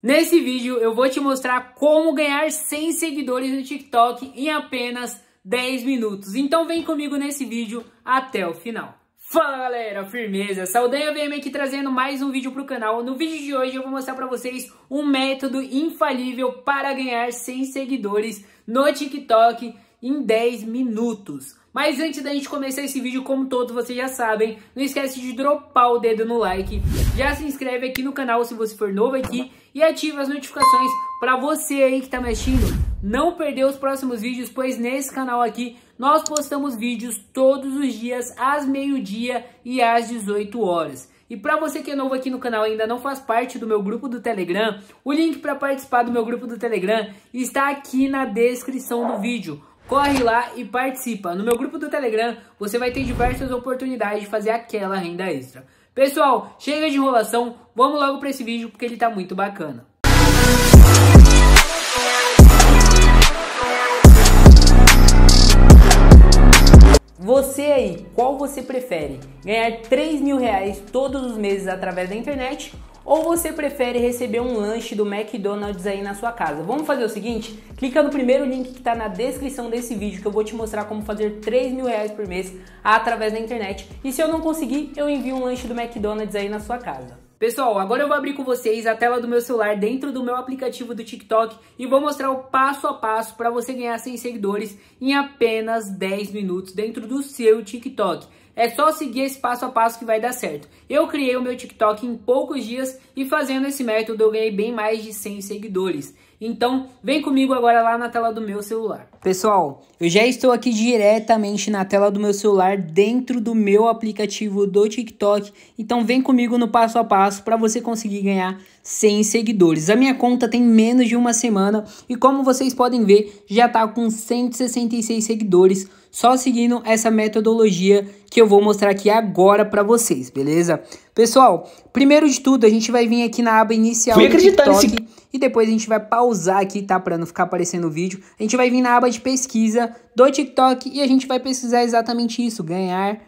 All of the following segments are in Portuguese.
Nesse vídeo eu vou te mostrar como ganhar 100 seguidores no TikTok em apenas 10 minutos. Então vem comigo nesse vídeo até o final. Fala galera, firmeza! Saldanha VM aqui trazendo mais um vídeo para o canal. No vídeo de hoje eu vou mostrar para vocês um método infalível para ganhar 100 seguidores no TikTok em 10 minutos. Mas antes da gente começar esse vídeo, como todos vocês já sabem, não esquece de dropar o dedo no like, já se inscreve aqui no canal se você for novo aqui e ativa as notificações para você aí que tá mexendo não perder os próximos vídeos, pois nesse canal aqui nós postamos vídeos todos os dias às meio-dia e às 18 horas. E para você que é novo aqui no canal e ainda não faz parte do meu grupo do Telegram, o link para participar do meu grupo do Telegram está aqui na descrição do vídeo. Corre lá e participa. No meu grupo do Telegram, você vai ter diversas oportunidades de fazer aquela renda extra. Pessoal, chega de enrolação, vamos logo para esse vídeo porque ele está muito bacana. Você aí, qual você prefere? Ganhar 3 mil reais todos os meses através da internet ou você prefere receber um lanche do McDonald's aí na sua casa? Vamos fazer o seguinte, clica no primeiro link que está na descrição desse vídeo que eu vou te mostrar como fazer 3 mil reais por mês através da internet e se eu não conseguir, eu envio um lanche do McDonald's aí na sua casa. Pessoal, agora eu vou abrir com vocês a tela do meu celular dentro do meu aplicativo do TikTok e vou mostrar o passo a passo para você ganhar 100 seguidores em apenas 10 minutos dentro do seu TikTok. É só seguir esse passo a passo que vai dar certo. Eu criei o meu TikTok em poucos dias e fazendo esse método eu ganhei bem mais de 100 seguidores. Então, vem comigo agora lá na tela do meu celular. Pessoal, eu já estou aqui diretamente na tela do meu celular dentro do meu aplicativo do TikTok. Então, vem comigo no passo a passo para você conseguir ganhar 100 seguidores. A minha conta tem menos de uma semana e como vocês podem ver, já está com 166 seguidores só seguindo essa metodologia que eu vou mostrar aqui agora para vocês, beleza? Pessoal, primeiro de tudo, a gente vai vir aqui na aba inicial Fui do TikTok nesse... e depois a gente vai pausar aqui, tá? Para não ficar aparecendo o vídeo. A gente vai vir na aba de pesquisa do TikTok e a gente vai pesquisar exatamente isso, ganhar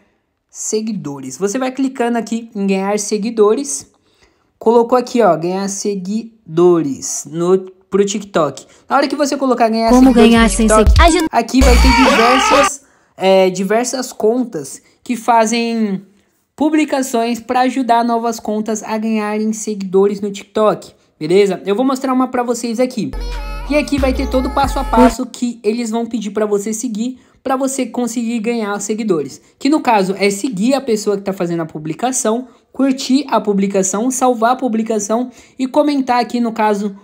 seguidores. Você vai clicando aqui em ganhar seguidores. Colocou aqui, ó, ganhar seguidores no pro TikTok. Na hora que você colocar ganhar Como ganhar TikTok, sem seguidores, aqui vai ter diversas, é, diversas contas que fazem publicações para ajudar novas contas a ganharem seguidores no TikTok, beleza? Eu vou mostrar uma para vocês aqui. E aqui vai ter todo o passo a passo que eles vão pedir para você seguir para você conseguir ganhar seguidores. Que no caso é seguir a pessoa que está fazendo a publicação, curtir a publicação, salvar a publicação e comentar aqui no caso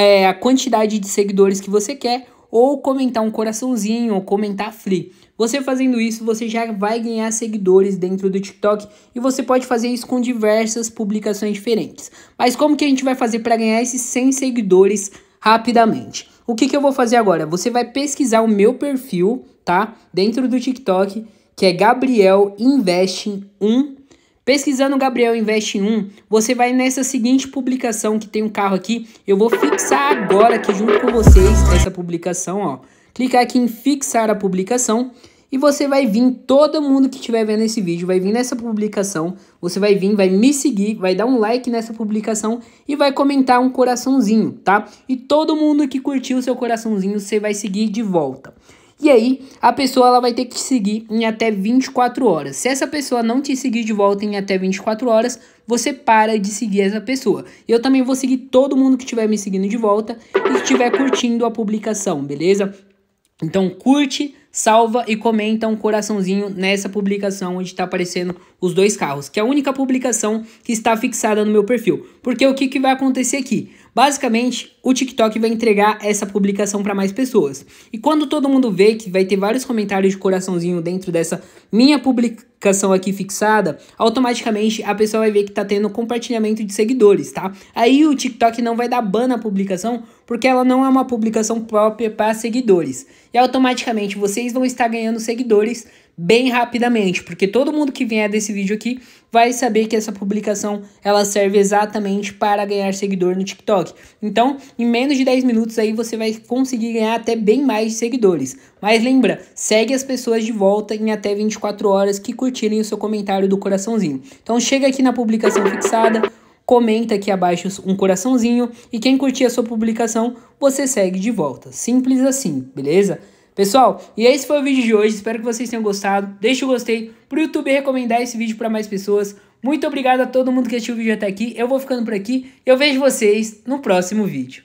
é, a quantidade de seguidores que você quer ou comentar um coraçãozinho ou comentar free. Você fazendo isso, você já vai ganhar seguidores dentro do TikTok e você pode fazer isso com diversas publicações diferentes. Mas como que a gente vai fazer para ganhar esses 100 seguidores rapidamente? O que, que eu vou fazer agora? Você vai pesquisar o meu perfil, tá? Dentro do TikTok, que é Gabriel Investing 1 Pesquisando Gabriel Invest 1, você vai nessa seguinte publicação que tem um carro aqui. Eu vou fixar agora aqui junto com vocês essa publicação, ó. Clicar aqui em fixar a publicação e você vai vir, todo mundo que estiver vendo esse vídeo vai vir nessa publicação, você vai vir, vai me seguir, vai dar um like nessa publicação e vai comentar um coraçãozinho, tá? E todo mundo que curtiu o seu coraçãozinho, você vai seguir de volta. E aí, a pessoa ela vai ter que te seguir em até 24 horas. Se essa pessoa não te seguir de volta em até 24 horas, você para de seguir essa pessoa. Eu também vou seguir todo mundo que estiver me seguindo de volta e que estiver curtindo a publicação, beleza? Então curte, salva e comenta um coraçãozinho nessa publicação onde está aparecendo os dois carros, que é a única publicação que está fixada no meu perfil. Porque o que, que vai acontecer aqui? Basicamente, o TikTok vai entregar essa publicação para mais pessoas. E quando todo mundo vê que vai ter vários comentários de coraçãozinho dentro dessa minha publicação aqui fixada, automaticamente a pessoa vai ver que tá tendo compartilhamento de seguidores, tá? Aí o TikTok não vai dar ban na publicação, porque ela não é uma publicação própria para seguidores. E automaticamente vocês vão estar ganhando seguidores bem rapidamente, porque todo mundo que vier desse vídeo aqui vai saber que essa publicação ela serve exatamente para ganhar seguidor no TikTok. Então, em menos de 10 minutos aí você vai conseguir ganhar até bem mais seguidores. Mas lembra, segue as pessoas de volta em até 24 horas que curtirem o seu comentário do coraçãozinho. Então, chega aqui na publicação fixada, comenta aqui abaixo um coraçãozinho e quem curtir a sua publicação, você segue de volta. Simples assim, beleza? Pessoal, e esse foi o vídeo de hoje. Espero que vocês tenham gostado. Deixe o gostei para o YouTube recomendar esse vídeo para mais pessoas. Muito obrigado a todo mundo que assistiu o vídeo até aqui. Eu vou ficando por aqui. Eu vejo vocês no próximo vídeo.